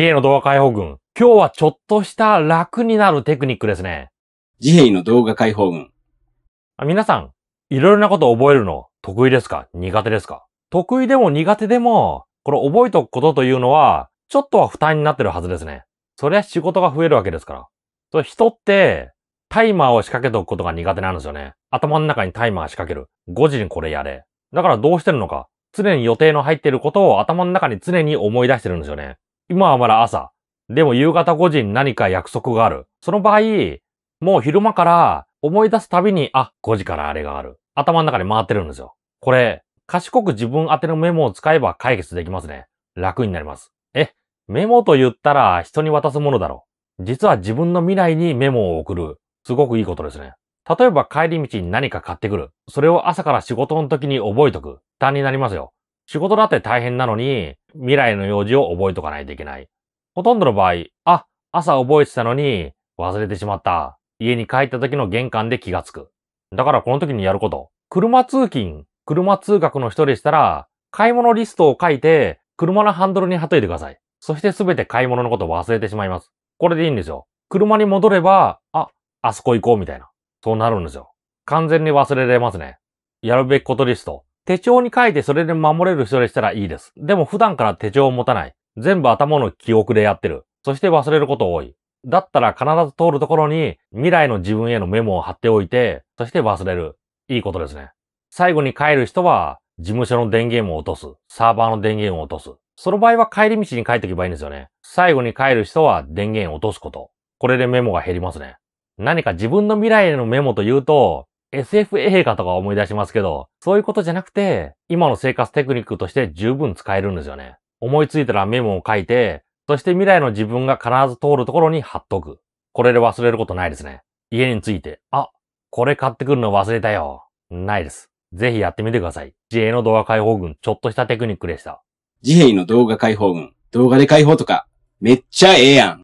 自閉の動画解放軍。今日はちょっとした楽になるテクニックですね。自閉の動画解放軍。あ皆さん、いろいろなことを覚えるの得意ですか苦手ですか得意でも苦手でも、これ覚えておくことというのは、ちょっとは負担になってるはずですね。そりゃ仕事が増えるわけですから。そ人って、タイマーを仕掛けておくことが苦手なんですよね。頭の中にタイマー仕掛ける。5時にこれやれ。だからどうしてるのか。常に予定の入っていることを頭の中に常に思い出してるんですよね。今はまだ朝。でも夕方5時に何か約束がある。その場合、もう昼間から思い出すたびに、あ、5時からあれがある。頭の中で回ってるんですよ。これ、賢く自分宛てのメモを使えば解決できますね。楽になります。え、メモと言ったら人に渡すものだろう。実は自分の未来にメモを送る。すごくいいことですね。例えば帰り道に何か買ってくる。それを朝から仕事の時に覚えとく。負担になりますよ。仕事だって大変なのに、未来の用事を覚えとかないといけない。ほとんどの場合、あ、朝覚えてたのに忘れてしまった。家に帰った時の玄関で気がつく。だからこの時にやること。車通勤、車通学の人でしたら、買い物リストを書いて、車のハンドルに貼っといてください。そしてすべて買い物のことを忘れてしまいます。これでいいんですよ。車に戻れば、あ、あそこ行こうみたいな。そうなるんですよ。完全に忘れられますね。やるべきことリスト。手帳に書いてそれで守れる人でしたらいいです。でも普段から手帳を持たない。全部頭の記憶でやってる。そして忘れること多い。だったら必ず通るところに未来の自分へのメモを貼っておいて、そして忘れる。いいことですね。最後に帰る人は、事務所の電源を落とす。サーバーの電源を落とす。その場合は帰り道に帰っておけばいいんですよね。最後に帰る人は電源を落とすこと。これでメモが減りますね。何か自分の未来へのメモというと、SF 映画とか思い出しますけど、そういうことじゃなくて、今の生活テクニックとして十分使えるんですよね。思いついたらメモを書いて、そして未来の自分が必ず通るところに貼っとく。これで忘れることないですね。家について、あ、これ買ってくるの忘れたよ。ないです。ぜひやってみてください。自衛の動画解放軍、ちょっとしたテクニックでした。自閉の動画解放群、動画で解放とか、めっちゃええやん。